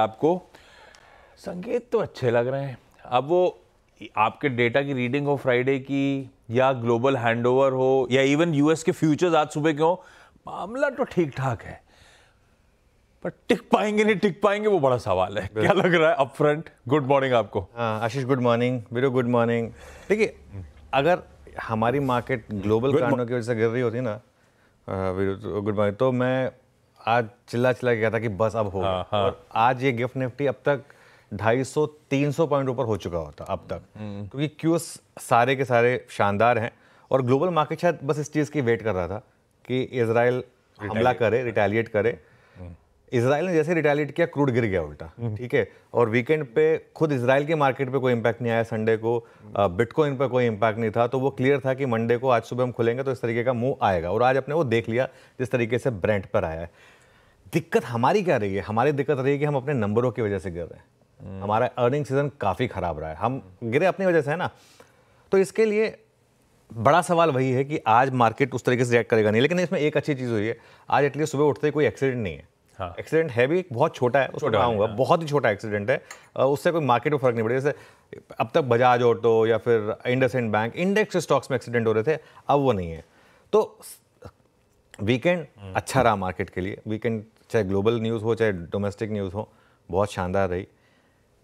आपको संकेत तो अच्छे लग रहे हैं अब वो आपके डेटा की रीडिंग हो फ्राइडे की या ग्लोबल हैंडओवर हो या इवन यूएस के फ्यूचर्स आज सुबह के हो मामला तो ठीक ठाक है पर टिक पाएंगे नहीं टिक पाएंगे वो बड़ा सवाल है क्या लग रहा है अप फ्रंट गुड मॉर्निंग आपको हाँ, आशीष गुड मॉर्निंग वीरो गुड मॉर्निंग देखिए अगर हमारी मार्केट ग्लोबल कारणों की वजह से गिर रही होती ना वीरो गुड मॉर्निंग तो मैं आज चिल्ला चिल्ला के कहता कि बस अब होगा हाँ, हाँ. और आज ये गिफ्ट निफ्टी अब तक 250 300 पॉइंट ऊपर हो चुका होता अब तक हम्म। क्योंकि क्यूस सारे के सारे शानदार हैं और ग्लोबल मार्केट शायद बस इस चीज़ की वेट कर रहा था कि इसराइल हमला करे रिटेलिएट करे इसराइल ने जैसे रिटेलिएट किया क्रूड गिर गया उल्टा ठीक है और वीकेंड पे खुद इसराइल के मार्केट पे कोई इम्पैक्ट नहीं आया संडे को बिटकॉइन पे कोई इम्पैक्ट नहीं था तो वो क्लियर था कि मंडे को आज सुबह हम खुलेंगे तो इस तरीके का मूव आएगा और आज अपने वो देख लिया जिस तरीके से ब्रांड पर आया है दिक्कत हमारी क्या रही है हमारी दिक्कत रही है कि हम अपने नंबरों की वजह से गिर रहे हैं हम्म। हमारा अर्निंग सीजन काफ़ी ख़राब रहा है हम गिरे अपनी वजह से है ना तो इसके लिए बड़ा सवाल वही है कि आज मार्केट उस तरीके से रिएक्ट करेगा नहीं लेकिन इसमें एक अच्छी चीज़ हुई है आज एटलीस्ट सुबह उठते ही कोई एक्सीडेंट नहीं है हाँ. एक्सीडेंट है भी बहुत छोटा है उसको बताऊँगा हाँ. बहुत ही छोटा एक्सीडेंट है उससे कोई मार्केट में फर्क नहीं पड़ेगा जैसे अब तक बजाज ऑटो या फिर IndusInd bank index stocks में एक्सीडेंट हो रहे थे अब वो नहीं है तो वीकेंड हम्म। अच्छा रहा मार्केट के लिए वीकेंड चाहे ग्लोबल न्यूज़ हो चाहे डोमेस्टिक न्यूज़ हो बहुत शानदार रही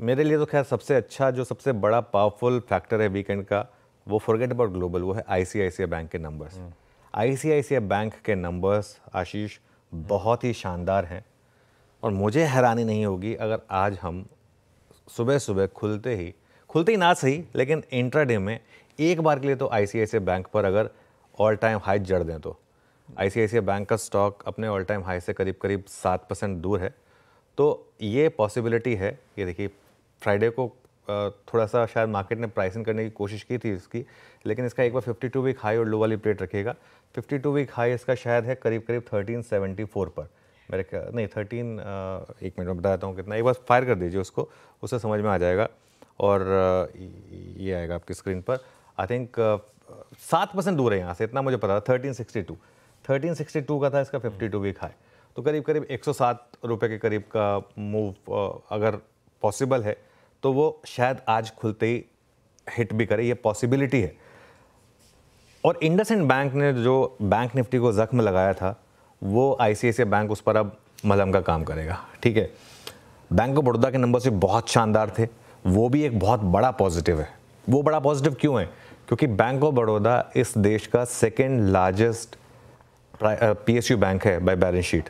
मेरे लिए तो खैर सबसे अच्छा जो सबसे बड़ा पावरफुल फैक्टर है वीकेंड का वो फॉरगेट अबाउट ग्लोबल वो है आई बैंक के नंबर्स आई बैंक के नंबर्स आशीष हम्म। बहुत ही शानदार हैं और मुझे हैरानी नहीं होगी अगर आज हम सुबह सुबह खुलते ही खुलते ही ना सही लेकिन इंट्राडे में एक बार के लिए तो सी बैंक पर अगर ऑल टाइम हाई जड़ दें तो आई बैंक का स्टॉक अपने ऑल टाइम हाई से करीब करीब सात परसेंट दूर है तो ये पॉसिबिलिटी है ये देखिए फ्राइडे को थोड़ा सा शायद मार्केट ने प्राइसिंग करने की कोशिश की थी इसकी लेकिन इसका एक बार 52 वीक हाई और लो वाली प्लेट रखेगा 52 वीक हाई इसका शायद है करीब करीब 1374 पर मेरे नहीं थर्टीन एक मिनट में बताता हूँ कितना एक बार फायर कर दीजिए उसको उससे समझ में आ जाएगा और ये आएगा आपकी स्क्रीन पर आई थिंक सात परसेंट दूर है यहाँ से इतना मुझे पता था thirteen sixty two thirteen sixty two का था इसका फिफ्टी टू वीक हाई तो करीब करीब एक सौ सात रुपये के करीब का मूव अगर पॉसिबल है तो वो शायद आज खुलते ही हिट भी करे ये पॉसिबिलिटी है और इंडस इंड बैंक ने जो बैंक निफ्टी को जख्म लगाया था वो आई बैंक उस पर अब मलम का काम करेगा ठीक है बैंक ऑफ बड़ौदा के नंबर से बहुत शानदार थे वो भी एक बहुत बड़ा पॉजिटिव है वो बड़ा पॉजिटिव क्यों है क्योंकि बैंक ऑफ बड़ौदा इस देश का सेकेंड लार्जेस्ट पी बैंक है बाय बैलेंस शीट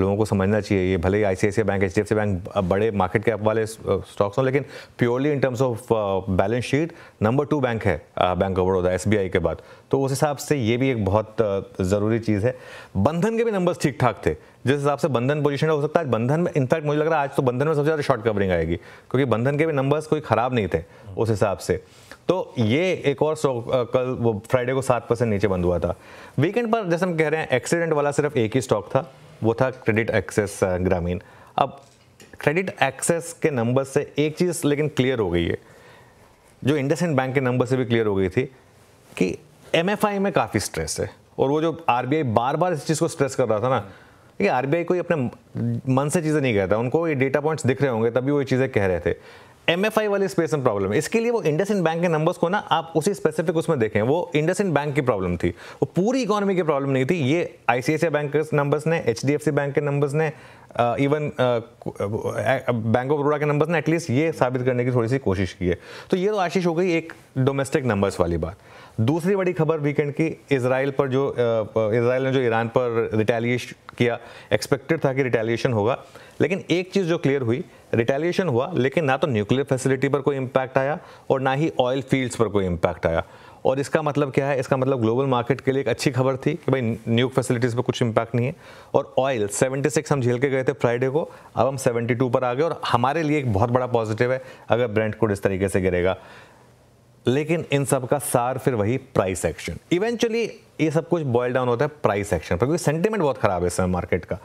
लोगों को समझना चाहिए ये भले ही I bank H D bank बड़े मार्केट कैप वाले स्टॉक्स हों लेकिन purely in terms of balance sheet number two bank है बैंक ऑफ बड़ौदा एस के बाद तो उस हिसाब से ये भी एक बहुत ज़रूरी चीज़ है बंधन के भी नंबर्स ठीक ठाक थे जिस हिसाब से बंधन पोजीशन हो सकता है बंधन में इनफैक्ट मुझे लग रहा है आज तो बंधन में सबसे ज़्यादा शॉर्ट कवरिंग आएगी क्योंकि बंधन के भी नंबर्स कोई ख़राब नहीं थे उस हिसाब से तो ये एक और स्टॉक कल वो फ्राइडे को सात परसेंट नीचे बंद हुआ था वीकेंड पर जैसे हम कह रहे हैं एक्सीडेंट वाला सिर्फ एक ही स्टॉक था वो था क्रेडिट एक्सेस ग्रामीण अब क्रेडिट एक्सेस के नंबर से एक चीज़ लेकिन क्लियर हो गई है जो इंडसइंड बैंक के नंबर से भी क्लियर हो गई थी कि एम में काफ़ी स्ट्रेस है और वो जो आर बार बार इस चीज़ को स्ट्रेस कर रहा था ना कि आर कोई अपने मन से चीज़ें नहीं कहता उनको ये डेटा पॉइंट्स दिख रहे होंगे तभी वो ये चीज़ें कह रहे थे एम एफ आई वाली स्पेस में प्रॉब्लम है इसके लिए वो इंडस इंड बैंक के नंबर्स को ना आप उसी स्पेसिफिक उसमें देखें वो इंडस इंड बैंक की प्रॉब्लम थी वो पूरी इकोनॉमी की प्रॉब्लम नहीं थी ये आईसीआईसीआई बैंक के नंबर्स ने H D F C bank के नंबर्स ने इवन बैंक ऑफ बड़ौदा के नंबर्स ने एटलीस्ट ये साबित करने की थोड़ी सी कोशिश की है तो ये तो आशीष हो गई एक डोमेस्टिक नंबर्स वाली बात दूसरी बड़ी खबर वीकेंड की इसराइल पर जो इसराइल uh, uh, ने जो ईरान पर रिटेलिएशन किया एक्सपेक्टेड था कि रिटेलिएशन होगा लेकिन एक चीज़ जो क्लियर हुई रिटेलिएशन हुआ लेकिन ना तो न्यूक्लियर फैसिलिटी पर कोई इम्पैक्ट आया और ना ही ऑयल फील्ड्स पर कोई इम्पैक्ट आया और इसका मतलब क्या है इसका मतलब ग्लोबल मार्केट के लिए एक अच्छी खबर थी कि भाई न्यू फैसिलिटीज़ पे कुछ इम्पैक्ट नहीं है और ऑयल 76 हम झेल के गए थे फ्राइडे को अब हम 72 पर आ गए और हमारे लिए एक बहुत बड़ा पॉजिटिव है अगर ब्रांड कोड इस तरीके से गिरेगा लेकिन इन सब का सार फिर वही प्राइस एक्शन इवेंचुअली ये सब कुछ बॉयल डाउन होता है प्राइस एक्शन पर क्योंकि सेंटिमेंट बहुत ख़राब है इस समय मार्केट का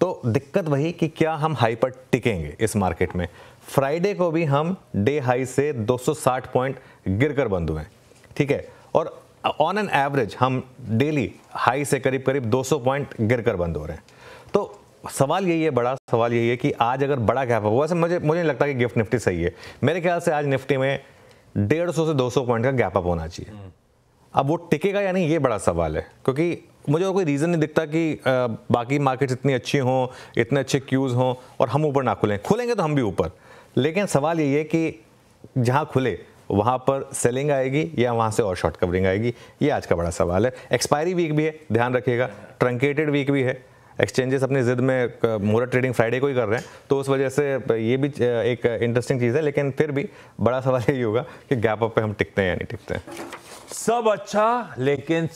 तो दिक्कत वही कि क्या हम हाई पर टिकेंगे इस मार्केट में फ्राइडे को भी हम डे हाई से 260 पॉइंट गिरकर बंद हुए हैं ठीक है और ऑन एन एवरेज हम डेली हाई से करीब करीब 200 पॉइंट गिर कर बंद हो रहे हैं तो सवाल यही है बड़ा सवाल यही है कि आज अगर बड़ा गैप हुआ वैसे मुझे मुझे नहीं लगता कि गिफ्ट निफ्टी सही है मेरे ख्याल से आज निफ्टी में डेढ़ सौ से दो सौ पॉइंट का गैप अप होना चाहिए हम्म। अब वो टिकेगा या नहीं ये बड़ा सवाल है क्योंकि मुझे और कोई रीज़न नहीं दिखता कि बाकी मार्केट्स इतनी अच्छी हों इतने अच्छे क्यूज़ हों और हम ऊपर ना खुलें खुलेंगे तो हम भी ऊपर लेकिन सवाल यही है कि जहाँ खुले वहाँ पर सेलिंग आएगी या वहाँ से और शॉर्ट कवरिंग आएगी ये आज का बड़ा सवाल है एक्सपायरी वीक भी है ध्यान रखिएगा ट्रंकेटेड वीक भी है एक्सचेंजेस अपनी ज़िद में मोरा ट्रेडिंग फ्राइडे को ही कर रहे हैं तो उस वजह से ये भी एक इंटरेस्टिंग चीज़ है लेकिन फिर भी बड़ा सवाल यही होगा कि गैप अप पे हम टिकते हैं या नहीं टिकते हैं सब अच्छा लेकिन